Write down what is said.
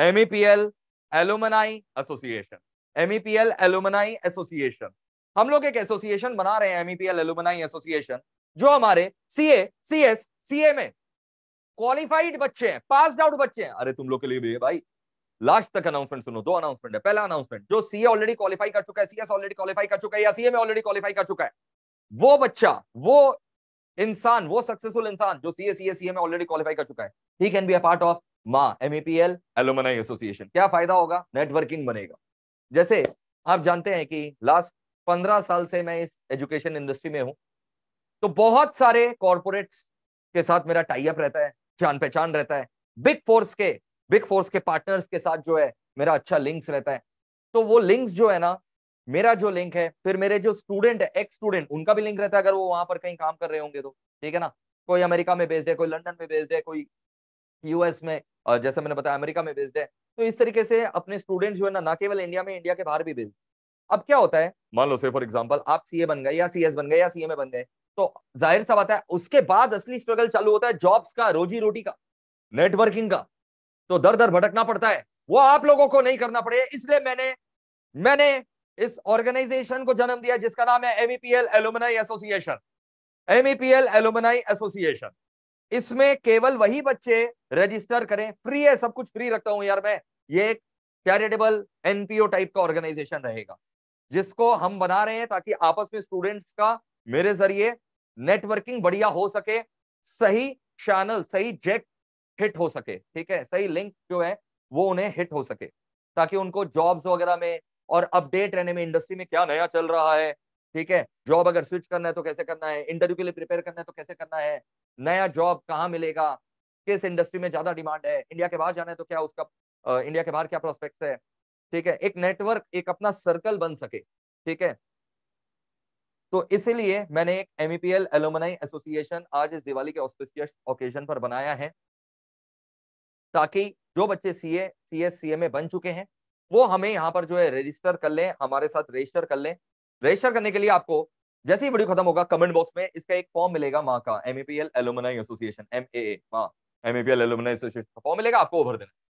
MEPL alumni association MEPL alumni association हम लोग एक एसोसिएशन बना रहे हैं एमईपीएल एलोमनाई एसोसिएशन जो हमारे सीए सीएस सीए में क्वालिफाइड बच्चे हैं पास आउट बच्चे हैं अरे तुम लोग के लिए भी है भाई लास्ट तक अनाउंसमेंट सुनो दो अनाउंसमेंट है पहला अनाउंसमेंट जो सीए ऑलरेडी क्वालिफाई कर चुका है सीएस ऑलरेडी क्वालिफाई कर चुका है या सीए में ऑलरेडी क्वालिफाई कर चुका है वो बच्चा वो इंसान वो सक्सेसफुल इंसान जो सीए सीए सीए में ऑलरेडी क्वालिफाई कर चुका है he can be a part of माँ एमईपीएल एलोमनाई एसोसिएशन क्या फायदा होगा नेटवर्किंग बनेगा जैसे आप जानते हैं कि लास्ट पंद्रह साल से मैं इस एजुकेशन इंडस्ट्री में हूं तो बहुत सारे कॉरपोरेट्स के साथ मेरा टाइप रहता है जान पहचान रहता है बिग फोर्स के बिग फोर्स के पार्टनर्स के साथ जो है मेरा अच्छा लिंक्स रहता है तो वो लिंक्स जो है ना मेरा जो लिंक है फिर मेरे जो स्टूडेंट है एक्स स्टूडेंट उनका भी लिंक रहता है अगर वो वहां पर कहीं काम कर रहे होंगे तो ठीक है ना कोई अमेरिका में बेस्ड है कोई लंदन में बेस्ड है कोई यूएस में और जैसे मैंने बताया अमेरिका में बेस्ड है तो इस तरीके से अपने स्टूडेंट जो है ना ना केवल इंडिया में इंडिया के बाहर भी बेस्ड अब क्या होता है मान लो से फॉर एग्जाम्पल आप सीए बन गए या सी बन गए या सी बन गए तो जाहिर सा बात है उसके बाद असली स्ट्रगल चालू होता है जॉब्स का रोजी रोटी का नेटवर्किंग का तो दर दर भटकना पड़ता है वो आप लोगों को नहीं करना पड़े इसलिए मैंने मैंने इस ऑर्गेनाइजेशन को जन्म दिया जिसका नाम है MEPL alumni association MEPL alumni association इसमें केवल वही बच्चे रजिस्टर करें फ्री है सब कुछ फ्री रखता हूं यार मैं ये एक चैरिटेबल एनपीओ टाइप का ऑर्गेनाइजेशन रहेगा जिसको हम बना रहे हैं ताकि आपस में स्टूडेंट्स का मेरे जरिए नेटवर्किंग बढ़िया हो सके सही चैनल सही जैक हिट हो सके ठीक है सही लिंक जो है वो उन्हें हिट हो सके ताकि उनको जॉब्स वगैरह में और अपडेट रहने में इंडस्ट्री में क्या नया चल रहा है ठीक है जॉब अगर स्विच करना है तो कैसे करना है इंटरव्यू के लिए प्रिपेयर करना है तो कैसे करना है नया जॉब कहाँ मिलेगा किस इंडस्ट्री में ज्यादा डिमांड है इंडिया के बाहर जाना है तो क्या उसका इंडिया के बाहर क्या प्रोस्पेक्ट है ठीक है एक नेटवर्क एक अपना सर्कल बन सके ठीक है तो इसीलिए मैंने एक एमईपीएल एलोमनाई एसोसिएशन आज इस दिवाली के ऑस्पिशियस ओकेजन पर बनाया है ताकि जो बच्चे सीए सीएस सीए में बन चुके हैं वो हमें यहाँ पर जो है रजिस्टर कर लें हमारे साथ रजिस्टर कर लें रजिस्टर करने के लिए आपको जैसे ही वीडियो खत्म होगा कमेंट बॉक्स में इसका एक फॉर्म मिलेगा माँ का M alumni association M A माँ एम एलोमनाई एसोसिएशन का फॉर्म मिलेगा आपको भर देना